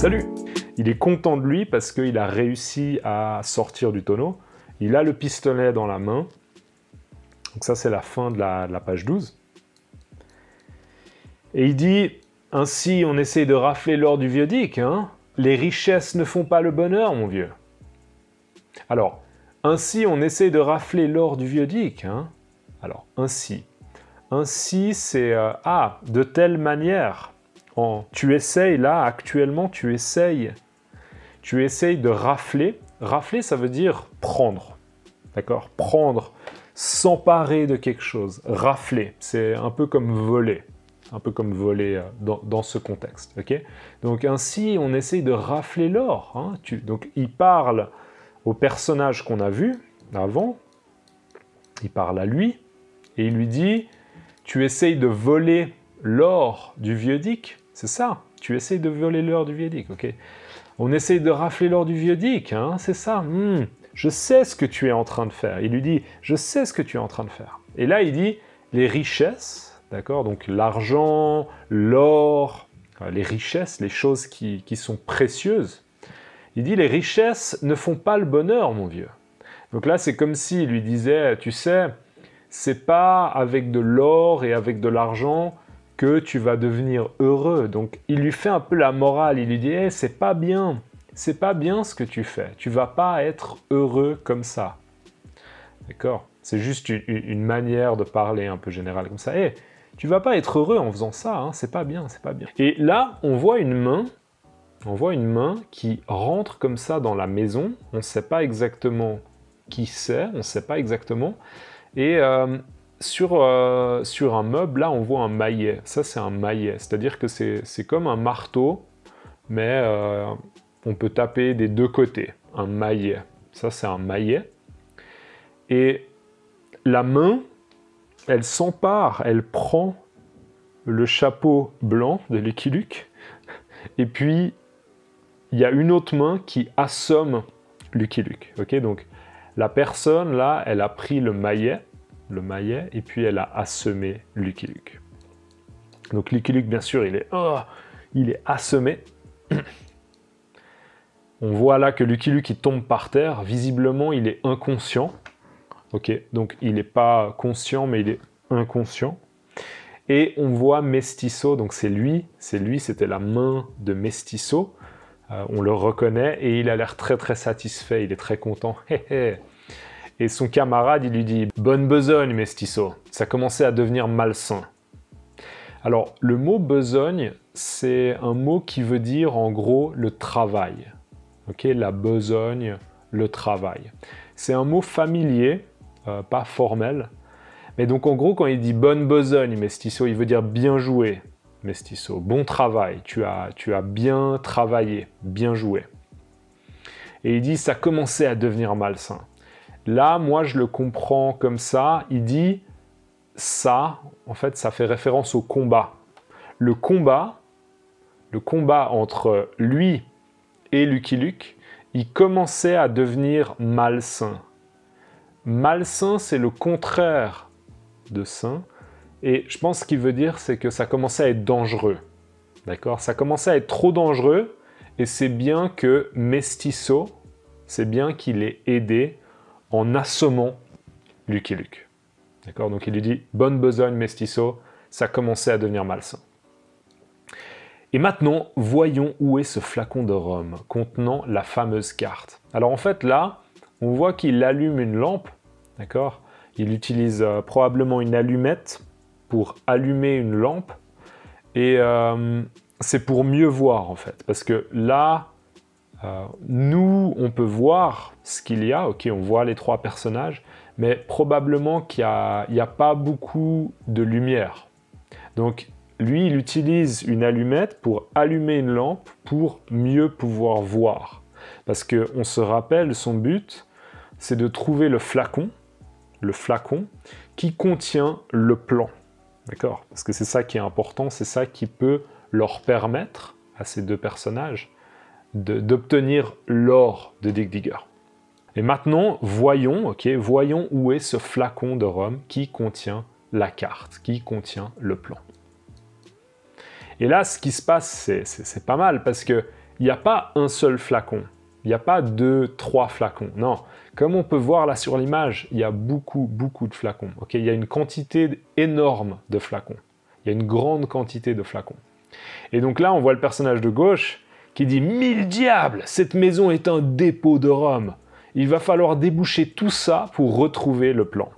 Salut Il est content de lui parce qu'il a réussi à sortir du tonneau. Il a le pistolet dans la main. Donc ça, c'est la fin de la, page 12. Et il dit, ainsi on essaie de rafler l'or du vieux Dick, hein. Les richesses ne font pas le bonheur, mon vieux. Alors, ainsi on essaie de rafler l'or du vieux Dick, hein. Alors, ainsi. Ainsi, c'est euh, ah, de telle manière tu essayes, là, actuellement, tu essayes. Tu essayes de rafler. Rafler, ça veut dire prendre. D'accord Prendre, s'emparer de quelque chose. Rafler, c'est un peu comme voler. Un peu comme voler euh, dans, ce contexte. ok donc ainsi, on essaye de rafler l'or. Hein. donc il parle au personnage qu'on a vu avant. Il parle à lui. Et il lui dit, tu essayes de voler l'or du vieux Dick, c'est ça. Tu essayes de voler l'heure du viadic, ok On essaye de rafler l'heure du viadic, hein, c'est ça. Hmm. je sais ce que tu es en train de faire. Il lui dit, je sais ce que tu es en train de faire. Et là, il dit, les richesses, d'accord Donc l'argent, l'or, euh, les richesses, les choses qui, sont précieuses. Il dit, les richesses ne font pas le bonheur, mon vieux. Donc là, c'est comme s'il lui disait, tu sais, c'est pas avec de l'or et avec de l'argent tu vas devenir heureux. Donc il lui fait un peu la morale, il lui dit eh, c'est pas bien, c'est pas bien ce que tu fais, tu vas pas être heureux comme ça. D'accord C'est juste une, manière de parler un peu générale comme ça. et eh, tu vas pas être heureux en faisant ça, hein. c'est pas bien, c'est pas bien. Et là, on voit une main, on voit une main qui rentre comme ça dans la maison, on ne sait pas exactement qui c'est, on ne sait pas exactement, et euh, euh, sur, un meuble, là, on voit un maillet. Ça, c'est un maillet. C'est-à-dire que c'est comme un marteau, mais euh, on peut taper des deux côtés. Un maillet. Ça, c'est un maillet. Et la main, elle s'empare, elle prend le chapeau blanc de Lucky Et puis, il y a une autre main qui assomme Lucky Ok, donc la personne là, elle a pris le maillet le maillet, et puis elle a assemé Lucky Luke. Donc Lucky Luke, bien sûr, il est, oh, il est assemé. On voit là que Lucky Luke tombe par terre. Visiblement, il est inconscient. Ok, donc il n'est pas conscient, mais il est inconscient. Et on voit Mestizo, donc c'est lui, c'est lui, c'était la main de Mestizo. Euh, on le reconnaît et il a l'air très très satisfait, il est très content. et son camarade il lui dit « Bonne besogne, mestizo !» Ça commençait à devenir malsain. Alors, le mot « besogne », c'est un mot qui veut dire en gros le travail. Ok, la besogne, le travail. C'est un mot familier, euh, pas formel. Mais donc en gros, quand il dit « bonne besogne, mestizo », il veut dire « bien joué, mestizo »,« bon travail, tu as, tu as bien travaillé, bien joué ». Et il dit « ça commençait à devenir malsain ». Là, moi, je le comprends comme ça. Il dit ça, en fait, ça fait référence au combat. Le combat, le combat entre lui et Lucky Luke, il commençait à devenir malsain. Malsain, c'est le contraire de sain. Et je pense qu'il veut dire, c'est que ça commençait à être dangereux. D'accord Ça commençait à être trop dangereux. Et c'est bien que Mestizo, c'est bien qu'il ait aidé en assommant Lucky Luke. D'accord Donc il lui dit Bonne besogne, mestizo, ça commençait à devenir malsain. Et maintenant, voyons où est ce flacon de rhum contenant la fameuse carte. Alors en fait, là, on voit qu'il allume une lampe, d'accord Il utilise euh, probablement une allumette pour allumer une lampe. Et euh, c'est pour mieux voir en fait, parce que là, euh, nous, on peut voir ce qu'il y a, ok, on voit les trois personnages, mais probablement qu'il n'y a, a, pas beaucoup de lumière. Donc, lui, il utilise une allumette pour allumer une lampe pour mieux pouvoir voir. Parce qu'on se rappelle, son but, c'est de trouver le flacon, le flacon, qui contient le plan. D'accord Parce que c'est ça qui est important, c'est ça qui peut leur permettre à ces deux personnages d'obtenir l'or de Dick Digger. Et maintenant, voyons, ok, voyons où est ce flacon de rhum qui contient la carte, qui contient le plan. Et là, ce qui se passe, c'est pas mal parce que n'y a pas un seul flacon, il n'y a pas deux, trois flacons. Non, comme on peut voir là sur l'image, il y a beaucoup, beaucoup de flacons. Ok, il y a une quantité énorme de flacons. Il y a une grande quantité de flacons. Et donc là, on voit le personnage de gauche dit Mille diables Cette maison est un dépôt de rhum. Il va falloir déboucher tout ça pour retrouver le plan.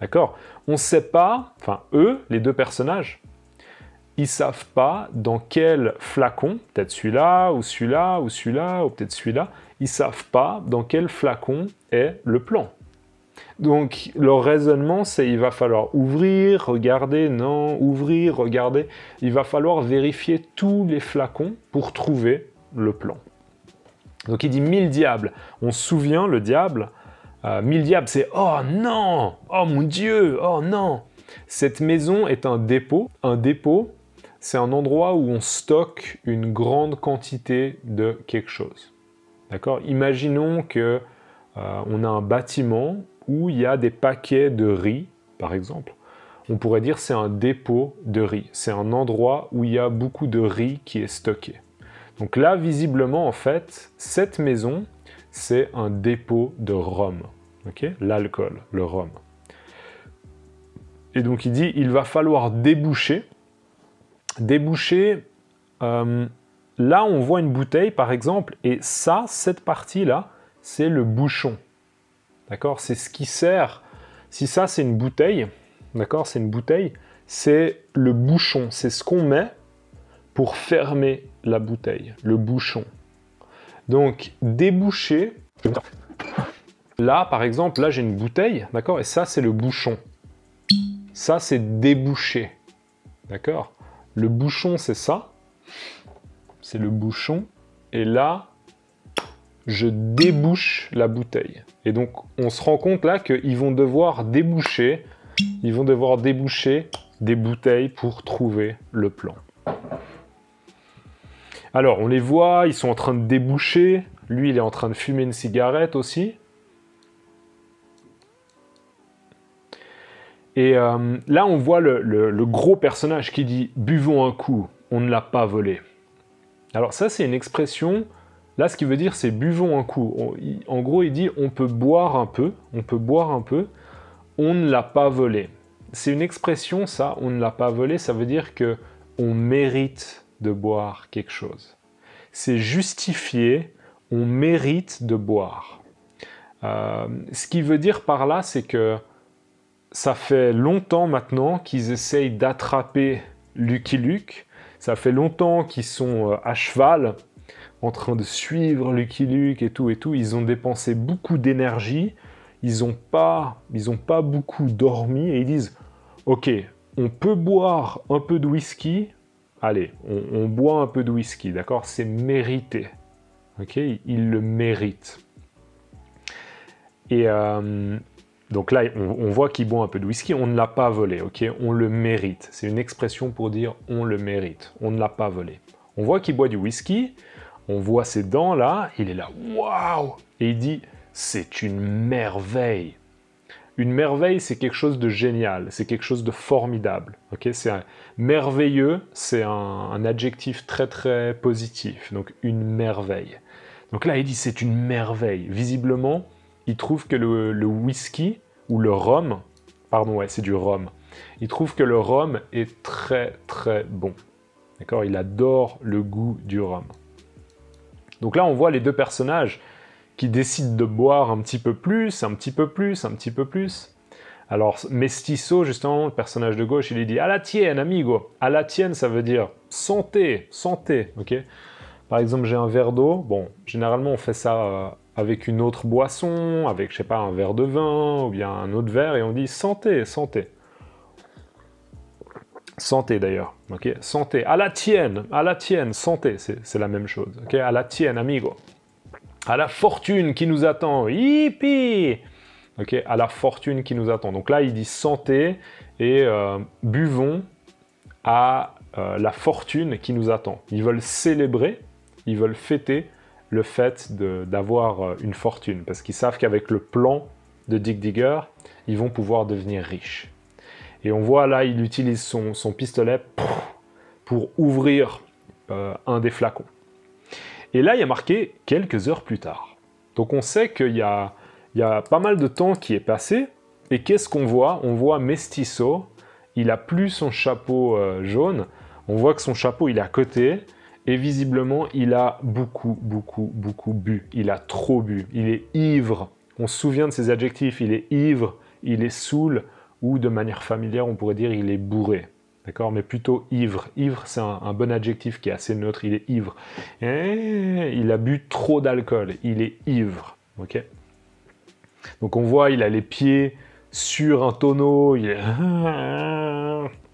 D'accord On sait pas, enfin eux, les deux personnages, ils savent pas dans quel flacon, peut-être celui-là, ou celui-là, ou celui-là, ou peut-être celui-là, ils savent pas dans quel flacon est le plan. Donc leur raisonnement, c'est il va falloir ouvrir, regarder, non, ouvrir, regarder. Il va falloir vérifier tous les flacons pour trouver le plan. Donc il dit mille diables. On se souvient, le diable, euh, mille diables, c'est oh non, oh mon Dieu, oh non. Cette maison est un dépôt. Un dépôt, c'est un endroit où on stocke une grande quantité de quelque chose. D'accord Imaginons que euh, on a un bâtiment où il y a des paquets de riz, par exemple. On pourrait dire c'est un dépôt de riz. C'est un endroit où il y a beaucoup de riz qui est stocké. Donc là, visiblement, en fait, cette maison, c'est un dépôt de rhum. L'alcool, le rhum. Et donc il dit, il va falloir déboucher. Déboucher, euh, là on voit une bouteille par exemple, et ça, cette partie-là, c'est le bouchon. D'accord C'est ce qui sert. Si ça c'est une bouteille, d'accord C'est une bouteille, c'est le bouchon, c'est ce qu'on met pour fermer la bouteille, le bouchon. Donc, déboucher... Là, par exemple, là, j'ai une bouteille, d'accord Et ça, c'est le bouchon. Ça, c'est déboucher, d'accord Le bouchon, c'est ça. C'est le bouchon. Et là, je débouche la bouteille. Et donc, on se rend compte là qu'ils vont devoir déboucher, ils vont devoir déboucher des bouteilles pour trouver le plan. Alors, on les voit, ils sont en train de déboucher. Lui, il est en train de fumer une cigarette aussi. Et euh, là, on voit le, gros personnage qui dit Buvons un coup, on ne l'a pas volé. Alors, ça, c'est une expression. Là, ce qu'il veut dire, c'est buvons un coup. en gros, il dit On peut boire un peu, on peut boire un peu, on ne l'a pas volé. C'est une expression, ça, on ne l'a pas volé, ça veut dire que on mérite de boire quelque chose. C'est justifié, on mérite de boire. Euh, ce qui veut dire par là, c'est que ça fait longtemps maintenant qu'ils essayent d'attraper Lucky Luke. Ça fait longtemps qu'ils sont euh, à cheval, en train de suivre Lucky Luke et tout et tout. Ils ont dépensé beaucoup d'énergie. Ils n'ont pas, ils ont pas beaucoup dormi et ils disent, ok, on peut boire un peu de whisky, allez, on, boit un peu de whisky, d'accord C'est mérité. Ok Il le mérite. Et euh, donc là, on, on voit qu'il boit un peu de whisky, on ne l'a pas volé, ok On le mérite. C'est une expression pour dire on le mérite, on ne l'a pas volé. On voit qu'il boit du whisky, on voit ses dents là, il est là, waouh Et il dit, c'est une merveille une merveille, c'est quelque chose de génial, c'est quelque chose de formidable. Ok, c'est merveilleux, c'est un, adjectif très très positif. Donc une merveille. Donc là, il dit c'est une merveille. Visiblement, il trouve que le, le whisky ou le rhum, pardon, ouais, c'est du rhum. Il trouve que le rhum est très très bon. D'accord, il adore le goût du rhum. Donc là, on voit les deux personnages qui décide de boire un petit peu plus, un petit peu plus, un petit peu plus. Alors, Mestizo, justement, le personnage de gauche, il lui dit à la tienne, amigo. À la tienne, ça veut dire santé, santé, ok Par exemple, j'ai un verre d'eau. Bon, généralement, on fait ça euh, avec une autre boisson, avec, je sais pas, un verre de vin ou bien un autre verre, et on dit santé, santé. Santé d'ailleurs, ok Santé, à la tienne, à la tienne, santé, c'est la même chose, ok À la tienne, amigo à la fortune qui nous attend. Yippie Ok, à la fortune qui nous attend. Donc là, il dit santé et euh, buvons à euh, la fortune qui nous attend. Ils veulent célébrer, ils veulent fêter le fait d'avoir euh, une fortune, parce qu'ils savent qu'avec le plan de Dick Digger, ils vont pouvoir devenir riches. Et on voit là, il utilise son pistolet pour ouvrir un des flacons. Et là, il y a marqué quelques heures plus tard. Donc on sait qu'il y a, pas mal de temps qui est passé. Et qu'est-ce qu'on voit On voit Mestizo, il a plus son chapeau euh, jaune. On voit que son chapeau, il est à côté. Et visiblement, il a beaucoup, beaucoup, beaucoup bu. Il a trop bu. Il est ivre. On se souvient de ses adjectifs. Il est ivre, il est saoul, ou de manière familière, on pourrait dire il est bourré d'accord Mais plutôt ivre. Ivre, c'est un, bon adjectif qui est assez neutre, il est ivre. Eh, il a bu trop d'alcool, il est ivre, ok Donc on voit, il a les pieds sur un tonneau, il